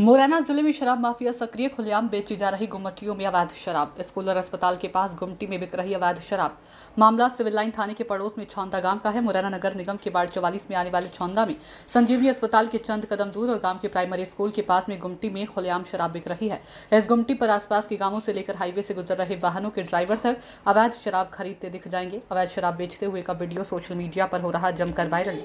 मुरैना जिले में शराब माफिया सक्रिय खुलेआम बेची जा रही गुमटियों में अवैध शराब स्कूल और अस्पताल के पास गुमटी में बिक रही अवैध शराब मामला सिविल लाइन थाने के पड़ोस में छौंदा गांव का है मुरैना नगर निगम के वार्ड चौवालीस में आने वाले छौंदा में संजीवनी अस्पताल के चंद कदम दूर और गांव के प्राइमरी स्कूल के पास में गुमटी में खुलेआम शराब बिक रही है इस गुमटी पर आसपास के गांवों से लेकर हाईवे से गुजर रहे वाहनों के ड्राइवर तक अवैध शराब खरीदते दिख जाएंगे अवैध शराब बेचते हुए का वीडियो सोशल मीडिया पर हो रहा जमकर वायरल